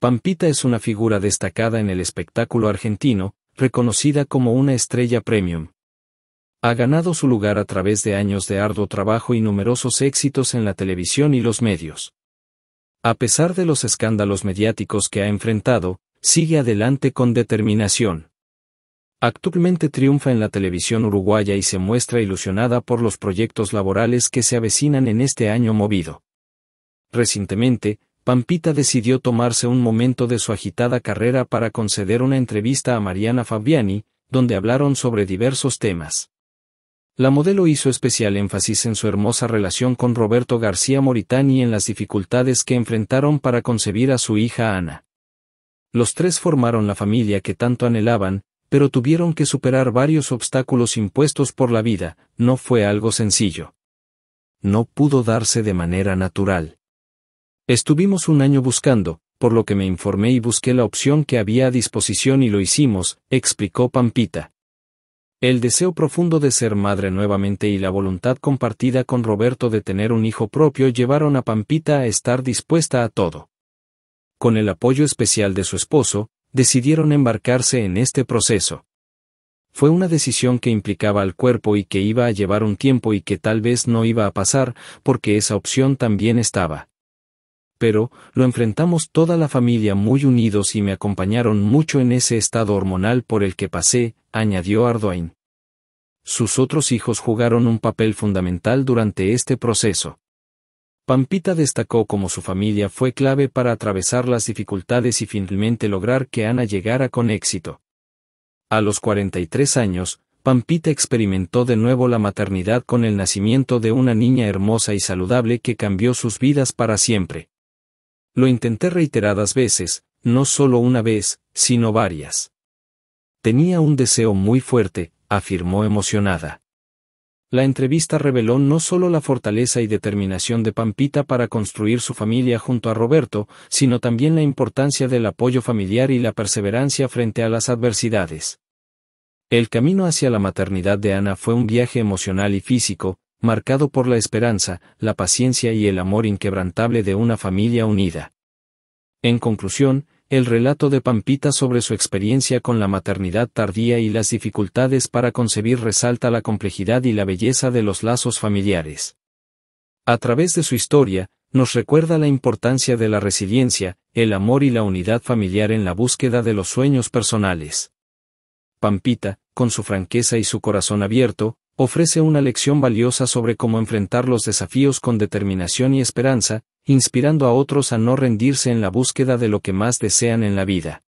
Pampita es una figura destacada en el espectáculo argentino, reconocida como una estrella premium. Ha ganado su lugar a través de años de arduo trabajo y numerosos éxitos en la televisión y los medios. A pesar de los escándalos mediáticos que ha enfrentado, sigue adelante con determinación. Actualmente triunfa en la televisión uruguaya y se muestra ilusionada por los proyectos laborales que se avecinan en este año movido. Recientemente, Pampita decidió tomarse un momento de su agitada carrera para conceder una entrevista a Mariana Fabiani, donde hablaron sobre diversos temas. La modelo hizo especial énfasis en su hermosa relación con Roberto García Moritani y en las dificultades que enfrentaron para concebir a su hija Ana. Los tres formaron la familia que tanto anhelaban, pero tuvieron que superar varios obstáculos impuestos por la vida, no fue algo sencillo. No pudo darse de manera natural. Estuvimos un año buscando, por lo que me informé y busqué la opción que había a disposición y lo hicimos, explicó Pampita. El deseo profundo de ser madre nuevamente y la voluntad compartida con Roberto de tener un hijo propio llevaron a Pampita a estar dispuesta a todo. Con el apoyo especial de su esposo, decidieron embarcarse en este proceso. Fue una decisión que implicaba al cuerpo y que iba a llevar un tiempo y que tal vez no iba a pasar, porque esa opción también estaba pero lo enfrentamos toda la familia muy unidos y me acompañaron mucho en ese estado hormonal por el que pasé, añadió Ardoin. Sus otros hijos jugaron un papel fundamental durante este proceso. Pampita destacó como su familia fue clave para atravesar las dificultades y finalmente lograr que Ana llegara con éxito. A los 43 años, Pampita experimentó de nuevo la maternidad con el nacimiento de una niña hermosa y saludable que cambió sus vidas para siempre. Lo intenté reiteradas veces, no solo una vez, sino varias. Tenía un deseo muy fuerte, afirmó emocionada. La entrevista reveló no solo la fortaleza y determinación de Pampita para construir su familia junto a Roberto, sino también la importancia del apoyo familiar y la perseverancia frente a las adversidades. El camino hacia la maternidad de Ana fue un viaje emocional y físico, marcado por la esperanza, la paciencia y el amor inquebrantable de una familia unida. En conclusión, el relato de Pampita sobre su experiencia con la maternidad tardía y las dificultades para concebir resalta la complejidad y la belleza de los lazos familiares. A través de su historia, nos recuerda la importancia de la resiliencia, el amor y la unidad familiar en la búsqueda de los sueños personales. Pampita, con su franqueza y su corazón abierto, ofrece una lección valiosa sobre cómo enfrentar los desafíos con determinación y esperanza, inspirando a otros a no rendirse en la búsqueda de lo que más desean en la vida.